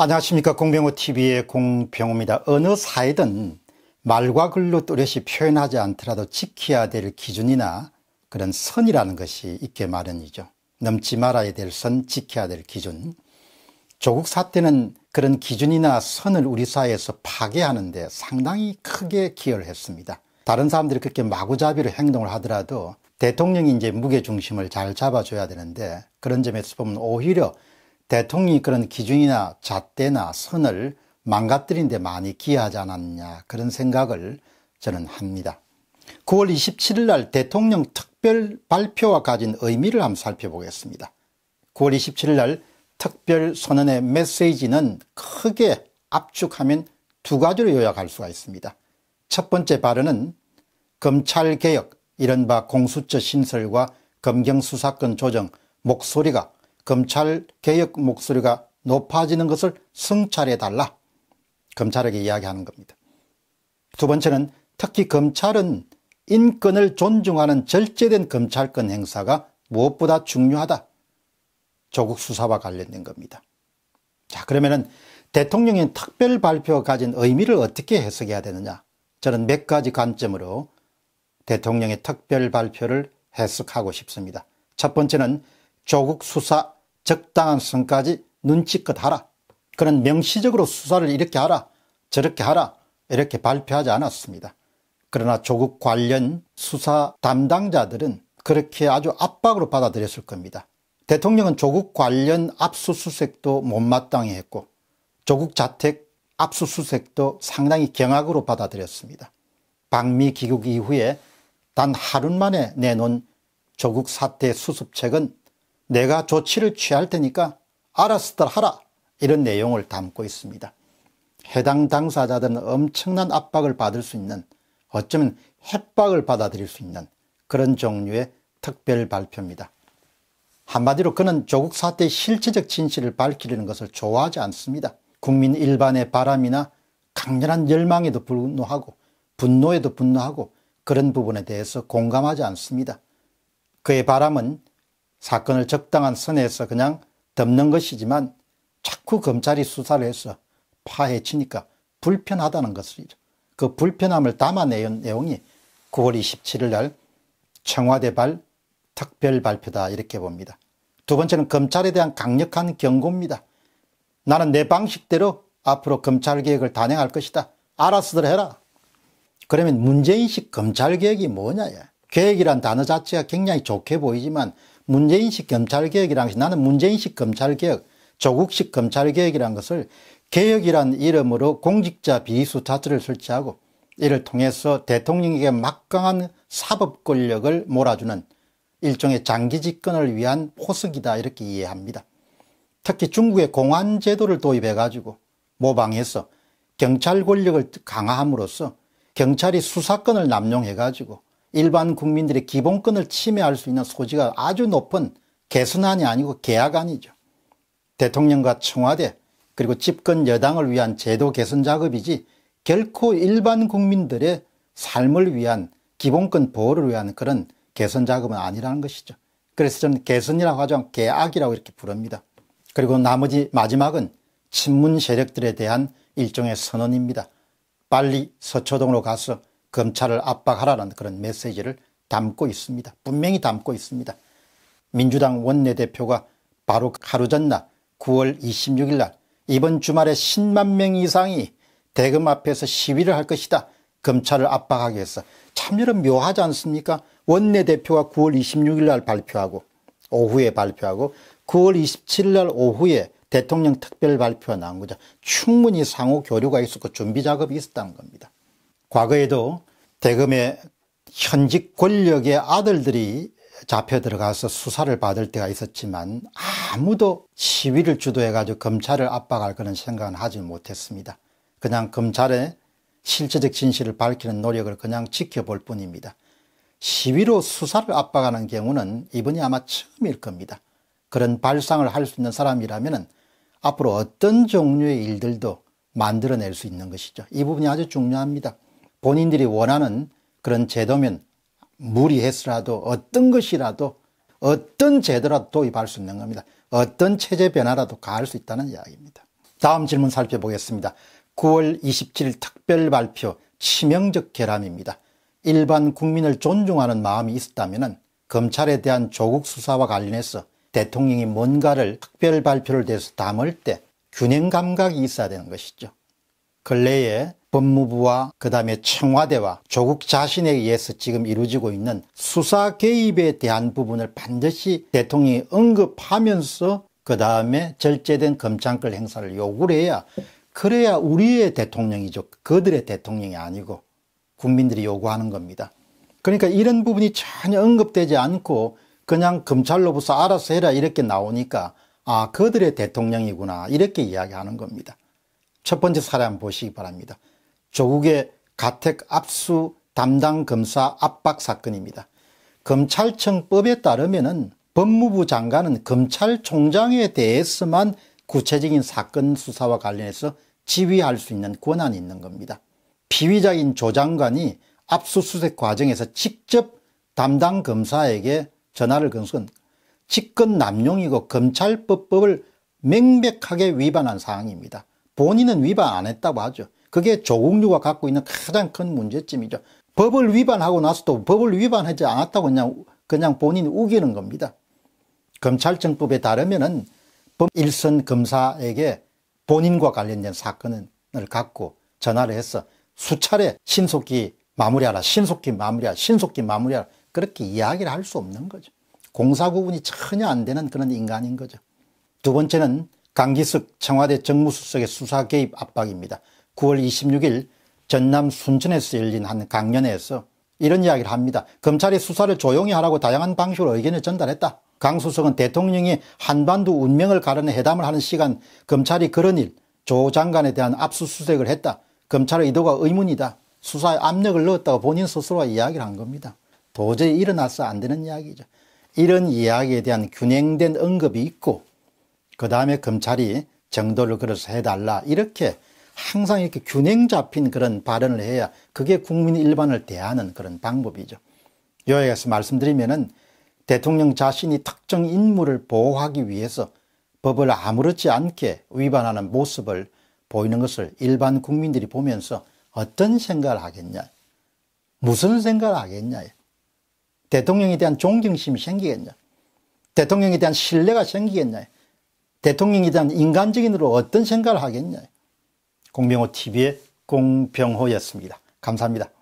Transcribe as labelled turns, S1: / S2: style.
S1: 안녕하십니까 공병호TV의 공병호입니다. 어느 사회든 말과 글로 또렷이 표현하지 않더라도 지켜야 될 기준이나 그런 선이라는 것이 있게 마련이죠. 넘지 말아야 될 선, 지켜야 될 기준. 조국 사태는 그런 기준이나 선을 우리 사회에서 파괴하는데 상당히 크게 기여를 했습니다. 다른 사람들이 그렇게 마구잡이로 행동을 하더라도 대통령이 이제 무게중심을 잘 잡아줘야 되는데 그런 점에서 보면 오히려 대통령이 그런 기준이나 잣대나 선을 망가뜨린 데 많이 기여하지 않았냐 그런 생각을 저는 합니다. 9월 27일 날 대통령 특별 발표와 가진 의미를 한번 살펴보겠습니다. 9월 27일 날 특별 선언의 메시지는 크게 압축하면 두 가지로 요약할 수가 있습니다. 첫 번째 발언은 검찰개혁, 이른바 공수처 신설과 검경수사권 조정, 목소리가 검찰 개혁 목소리가 높아지는 것을 성찰해달라 검찰에게 이야기하는 겁니다. 두 번째는 특히 검찰은 인권을 존중하는 절제된 검찰권 행사가 무엇보다 중요하다. 조국 수사와 관련된 겁니다. 자 그러면은 대통령의 특별 발표가 가진 의미를 어떻게 해석해야 되느냐 저는 몇 가지 관점으로 대통령의 특별 발표를 해석하고 싶습니다. 첫 번째는 조국 수사 적당한 수준까지 눈치껏 하라. 그런 명시적으로 수사를 이렇게 하라 저렇게 하라 이렇게 발표하지 않았습니다. 그러나 조국 관련 수사 담당자들은 그렇게 아주 압박으로 받아들였을 겁니다. 대통령은 조국 관련 압수수색도 못마땅히 했고 조국 자택 압수수색도 상당히 경악으로 받아들였습니다. 방미 귀국 이후에 단 하루 만에 내놓은 조국 사태 수습책은 내가 조치를 취할 테니까 알아서들 하라 이런 내용을 담고 있습니다. 해당 당사자들은 엄청난 압박을 받을 수 있는 어쩌면 협박을 받아들일 수 있는 그런 종류의 특별 발표입니다. 한마디로 그는 조국 사태의 실체적 진실을 밝히려는 것을 좋아하지 않습니다. 국민 일반의 바람이나 강렬한 열망에도 분노하고 분노에도 분노하고 그런 부분에 대해서 공감하지 않습니다. 그의 바람은 사건을 적당한 선에서 그냥 덮는 것이지만 자꾸 검찰이 수사를 해서 파헤치니까 불편하다는 것이죠. 그 불편함을 담아내는 내용이 9월 27일 날 청와대 발 특별 발표다 이렇게 봅니다. 두 번째는 검찰에 대한 강력한 경고입니다. 나는 내 방식대로 앞으로 검찰개혁을 단행할 것이다. 알아서들 해라. 그러면 문재인식 검찰개혁이 뭐냐. 개혁이란 단어 자체가 굉장히 좋게 보이지만 문재인식 검찰개혁이라는 것이 나는 문재인식 검찰개혁, 조국식 검찰개혁이라는 것을 개혁이란 이름으로 공직자 비리수 자체를 설치하고 이를 통해서 대통령에게 막강한 사법 권력을 몰아주는 일종의 장기 집권을 위한 포석이다 이렇게 이해합니다. 특히 중국의 공안 제도를 도입해 가지고 모방해서 경찰 권력을 강화함으로써 경찰이 수사권을 남용해 가지고 일반 국민들의 기본권을 침해할 수 있는 소지가 아주 높은 개순안이 아니고 계약안이죠. 대통령과 청와대 그리고 집권 여당을 위한 제도 개선 작업이지 결코 일반 국민들의 삶을 위한 기본권 보호를 위한 그런 개선 작업은 아니라는 것이죠. 그래서 저는 개선이라고 하죠. 계약이라고 이렇게 부릅니다. 그리고 나머지 마지막은 친문 세력들에 대한 일종의 선언입니다. 빨리 서초동으로 가서 검찰을 압박하라는 그런 메시지를 담고 있습니다. 분명히 담고 있습니다. 민주당 원내대표가 바로 하루 전날 9월 26일 날 이번 주말에 10만 명 이상이 대금 앞에서 시위를 할 것이다. 검찰을 압박하기 위해서. 참 이런 묘하지 않습니까? 원내대표가 9월 26일 날 발표하고 오후에 발표하고 9월 27일 날 오후에 대통령 특별 발표가 나온 거죠. 충분히 상호 교류가 있었고 준비 작업이 있었다는 겁니다. 과거에도 대금의 현직 권력의 아들들이 잡혀 들어가서 수사를 받을 때가 있었지만 아무도 시위를 주도해가지고 검찰을 압박할 그런 생각은 하지 못했습니다. 그냥 검찰의 실체적 진실을 밝히는 노력을 그냥 지켜볼 뿐입니다. 시위로 수사를 압박하는 경우는 이번이 아마 처음일 겁니다. 그런 발상을 할 수 있는 사람이라면 앞으로 어떤 종류의 일들도 만들어낼 수 있는 것이죠. 이 부분이 아주 중요합니다. 본인들이 원하는 그런 제도면 무리했서라도 어떤 것이라도 어떤 제도라도 도입할 수 있는 겁니다. 어떤 체제 변화라도 가할 수 있다는 이야기입니다. 다음 질문 살펴보겠습니다. 9월 27일 특별 발표 치명적 결함입니다. 일반 국민을 존중하는 마음이 있었다면 검찰에 대한 조국 수사와 관련해서 대통령이 뭔가를 특별 발표를 대해서 담을 때 균형 감각이 있어야 되는 것이죠. 근래에 법무부와 그 다음에 청와대와 조국 자신에 의해서 지금 이루어지고 있는 수사 개입에 대한 부분을 반드시 대통령이 언급하면서 그 다음에 절제된 검찰권 행사를 요구를 해야 그래야 우리의 대통령이죠. 그들의 대통령이 아니고 국민들이 요구하는 겁니다. 그러니까 이런 부분이 전혀 언급되지 않고 그냥 검찰로부터 알아서 해라 이렇게 나오니까 아 그들의 대통령이구나 이렇게 이야기하는 겁니다. 첫 번째 사례 한번 보시기 바랍니다. 조국의 가택 압수 담당 검사 압박 사건입니다. 검찰청법에 따르면 법무부 장관은 검찰총장에 대해서만 구체적인 사건 수사와 관련해서 지휘할 수 있는 권한이 있는 겁니다. 피의자인 조 장관이 압수수색 과정에서 직접 담당 검사에게 전화를 건건 직권 남용이고 검찰법법을 명백하게 위반한 사항입니다. 본인은 위반 안 했다고 하죠. 그게 조국류가 갖고 있는 가장 큰 문제점이죠. 법을 위반하고 나서도 법을 위반하지 않았다고 그냥, 그냥 본인이 우기는 겁니다. 검찰청법에 따르면은 법 일선 검사에게 본인과 관련된 사건을 갖고 전화를 해서 수차례 신속히 마무리하라, 신속히 마무리하라, 신속히 마무리하라 그렇게 이야기를 할 수 없는 거죠. 공사구분이 전혀 안 되는 그런 인간인 거죠. 두 번째는 강기석 청와대 정무수석의 수사 개입 압박입니다. 9월 26일 전남 순천에서 열린 한 강연회에서 이런 이야기를 합니다. 검찰이 수사를 조용히 하라고 다양한 방식으로 의견을 전달했다. 강 수석은 대통령이 한반도 운명을 가르는 회담을 하는 시간 검찰이 그런 일, 조 장관에 대한 압수수색을 했다. 검찰의 의도가 의문이다. 수사에 압력을 넣었다고 본인 스스로가 이야기를 한 겁니다. 도저히 일어나서 안 되는 이야기죠. 이런 이야기에 대한 균형된 언급이 있고 그 다음에 검찰이 정도를 그래서 해달라 이렇게 항상 이렇게 균형 잡힌 그런 발언을 해야 그게 국민 일반을 대하는 그런 방법이죠. 요약해서 말씀드리면은 대통령 자신이 특정 인물을 보호하기 위해서 법을 아무렇지 않게 위반하는 모습을 보이는 것을 일반 국민들이 보면서 어떤 생각을 하겠냐 무슨 생각을 하겠냐 대통령에 대한 존경심이 생기겠냐 대통령에 대한 신뢰가 생기겠냐 대통령에 대한 인간적인으로 어떤 생각을 하겠냐. 공병호 TV의 공병호였습니다. 감사합니다.